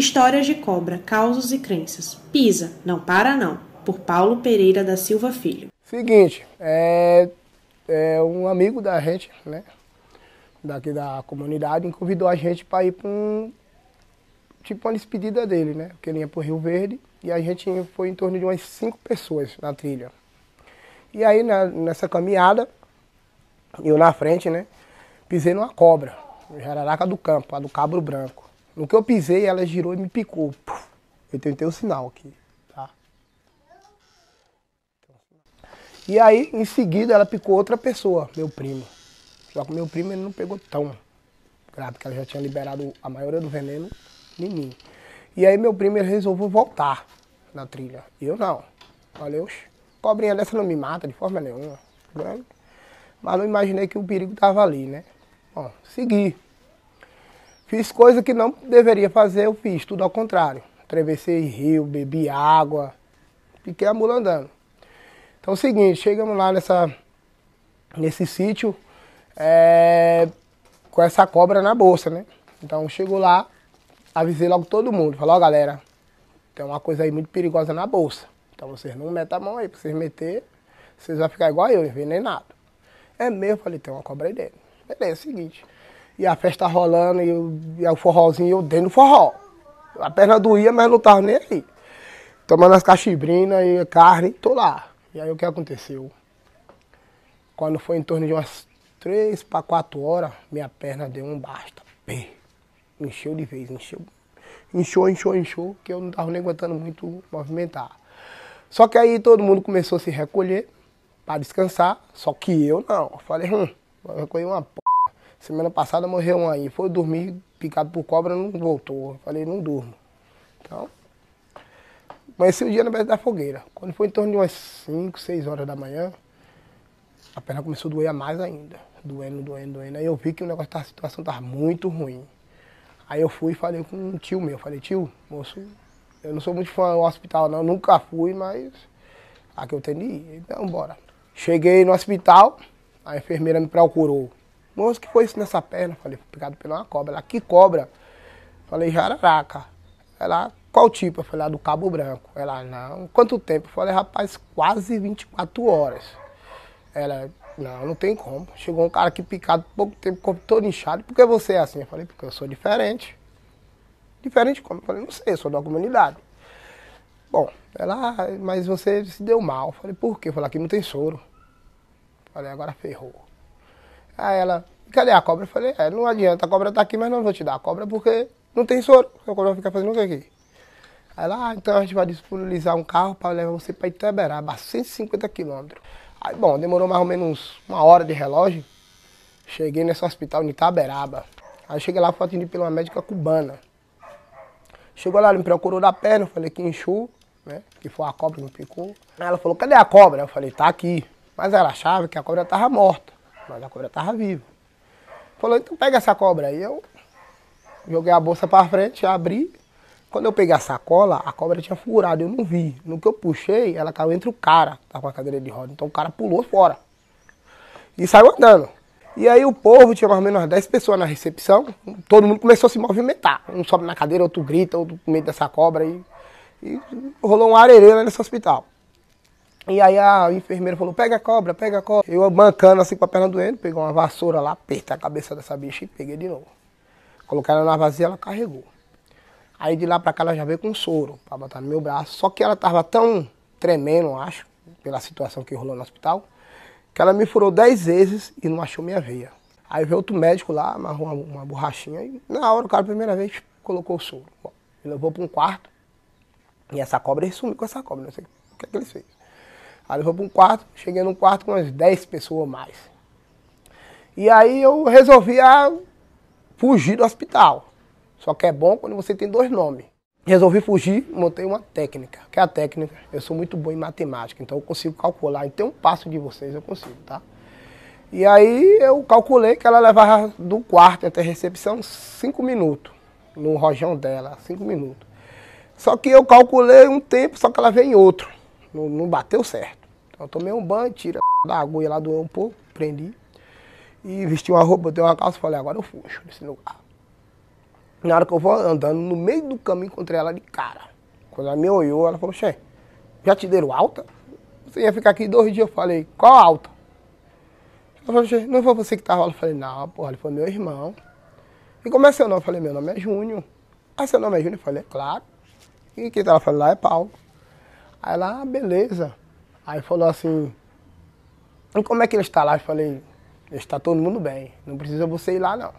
Histórias de Cobra, Causos e Crenças. Pisa, não para não, por Paulo Pereira da Silva Filho. Seguinte, é, é um amigo da gente, né? Daqui da comunidade, convidou a gente para ir para um. Tipo uma despedida dele, né? Porque ele ia para o Rio Verde e a gente foi em torno de umas cinco pessoas na trilha. E aí na, nessa caminhada, eu na frente, né? Pisei numa cobra, jararaca do campo, a do cabro branco. No que eu pisei, ela girou e me picou. Eu tentei o sinal aqui. Tá? E aí, em seguida, ela picou outra pessoa, meu primo. Só que meu primo ele não pegou tão grave, porque ela já tinha liberado a maioria do veneno em mim. E aí meu primo ele resolveu voltar na trilha. Eu não. Falei, oxe, cobrinha dessa não me mata de forma nenhuma. Né? Mas não imaginei que o perigo estava ali, né? Bom, segui. Fiz coisa que não deveria fazer, eu fiz tudo ao contrário. Atravessei rio, bebi água, fiquei a mula andando. Então é o seguinte, chegamos lá nessa, nesse sítio é, com essa cobra na bolsa, né? Então chegou lá, avisei logo todo mundo, falou, ó oh, galera, tem uma coisa aí muito perigosa na bolsa. Então vocês não metam a mão aí, pra vocês meter, vocês vão ficar igual eu, envenenado. É meu, falei, tem uma cobra aí dentro. Beleza, é o seguinte e a festa rolando, e, o, e o forrozinho, eu dentro do forró. A perna doía, mas não tava nem aí. Tomando as cachibrinas e carne, tô lá. E aí o que aconteceu? Quando foi em torno de umas três para quatro horas, minha perna deu um basta. Pê. Encheu de vez, encheu. Inchou, inchou, inchou, que eu não tava nem aguentando muito movimentar. Só que aí todo mundo começou a se recolher para descansar, só que eu não. Eu falei, hum, vou recolher uma Semana passada morreu um aí. Foi dormir, picado por cobra, não voltou. Eu falei, não durmo. Então, amanheci o dia na beira da fogueira. Quando foi em torno de umas 5, 6 horas da manhã, a perna começou a doer mais ainda. Doendo, doendo, doendo. Aí eu vi que o negócio, a situação estava muito ruim. Aí eu fui e falei com um tio meu. Falei, tio, moço, eu não sou muito fã do hospital, não. Eu nunca fui, mas aqui eu tenho de ir. Então, bora. Cheguei no hospital, a enfermeira me procurou. Moço, que foi isso nessa perna? Falei, picado pela cobra. Ela, que cobra? Falei, jararaca. Ela, qual tipo? Eu falei, lá do Cabo Branco. Ela, não. Quanto tempo? Eu falei, rapaz, quase 24 horas. Ela, não, não tem como. Chegou um cara aqui picado pouco tempo, corpo todo inchado. Por que você é assim? Eu falei, porque eu sou diferente. Diferente como? Eu falei, não sei, sou da comunidade. Bom, ela, ah, mas você se deu mal. Eu falei, por quê? Eu falei, aqui não tem soro. Eu falei, agora ferrou. Aí ela, cadê a cobra? Eu falei, é, não adianta, a cobra tá aqui, mas não vou te dar a cobra porque não tem soro. A cobra fica fazendo o que aqui? Aí lá, ah, então a gente vai disponibilizar um carro para levar você para Itaberaba, 150 quilômetros. Aí, bom, demorou mais ou menos uma hora de relógio. Cheguei nesse hospital de Itaberaba. Aí cheguei lá, fui atendido pela médica cubana. Chegou lá, ela me procurou da perna, eu falei que inchou, né? Que foi a cobra não picou. Aí ela falou, cadê a cobra? Eu falei, tá aqui. Mas ela achava que a cobra estava morta. Mas a cobra tava viva. Falou, então pega essa cobra aí. Eu joguei a bolsa para frente, abri. Quando eu peguei a sacola, a cobra tinha furado, eu não vi. No que eu puxei, ela caiu entre o cara, tá com a cadeira de roda. Então o cara pulou fora. E saiu andando. E aí o povo, tinha mais ou menos 10 pessoas na recepção, todo mundo começou a se movimentar. Um sobe na cadeira, outro grita, outro com medo dessa cobra. E, e rolou um arereiro nesse hospital. E aí a enfermeira falou, pega a cobra, pega a cobra. Eu bancando assim com a perna doendo, pegou uma vassoura lá, apertei a cabeça dessa bicha e peguei de novo. Coloquei ela na vazia, ela carregou. Aí de lá pra cá ela já veio com soro pra botar no meu braço. Só que ela tava tão tremendo, acho, pela situação que rolou no hospital, que ela me furou dez vezes e não achou minha veia. Aí veio outro médico lá, amarrou uma, uma borrachinha e na hora o cara, primeira vez, colocou o soro. Bom, me levou para um quarto e essa cobra, ele sumiu com essa cobra, não sei o que, é que ele fez. Aí levou para um quarto, cheguei num quarto com umas 10 pessoas ou mais. E aí eu resolvi fugir do hospital. Só que é bom quando você tem dois nomes. Resolvi fugir, montei uma técnica. Que é a técnica, eu sou muito bom em matemática, então eu consigo calcular. Então um passo de vocês eu consigo, tá? E aí eu calculei que ela levava do quarto até a recepção cinco minutos, no rojão dela, cinco minutos. Só que eu calculei um tempo, só que ela veio em outro. Não, não bateu certo. Eu tomei um banho, tira da agulha lá, doeu um pouco, prendi. E vesti uma roupa, botei uma calça e falei, agora eu fujo nesse lugar. Na hora que eu vou andando, no meio do caminho, encontrei ela de cara. Quando ela me olhou, ela falou, chefe, já te deram alta? Você ia ficar aqui dois dias. Eu falei, qual alta? Ela falou, não foi você que estava lá? Eu falei, não, porra, ele foi meu irmão. E como é seu nome? Eu falei, meu nome é Júnior. Ah, seu nome é Júnior? Eu falei, é claro. E quem tava tá falou, lá é Paulo. Aí lá, ah, beleza. Aí falou assim, e como é que ele está lá? Eu falei, está todo mundo bem, não precisa você ir lá não.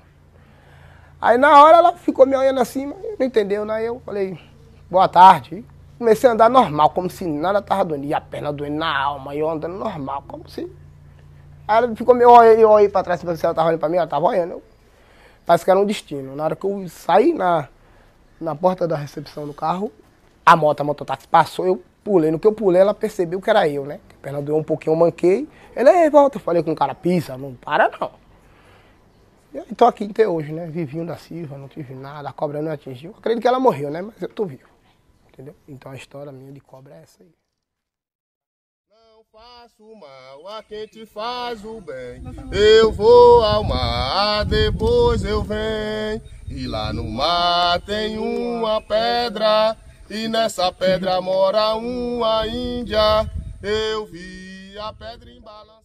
Aí na hora ela ficou me olhando assim, mas não entendeu, né? Eu falei, boa tarde. Comecei a andar normal, como se nada estava doendo. E a perna doendo na alma, e eu andando normal, como se. Aí ela ficou meio olhando, eu olhei para trás, tipo se assim, ela tava olhando para mim, ela tava olhando. Eu... Parece que era um destino. Na hora que eu saí na, na porta da recepção do carro, a moto, a mototáxi passou, eu Pulei. No que eu pulei, ela percebeu que era eu, né? A perna doeu um pouquinho, eu manquei. Ela, ei, volta. Eu falei com o cara, pisa, não para não. E tô aqui até hoje, né? Vivinho da Silva, não tive nada, a cobra não atingiu. Acredito que ela morreu, né? Mas eu tô vivo. Entendeu? Então a história minha de cobra é essa aí. Não faço mal a quem te faz o bem. Eu vou ao mar, depois eu venho. E lá no mar tem uma pedra. E nessa pedra mora uma índia. Eu vi a pedra embalando.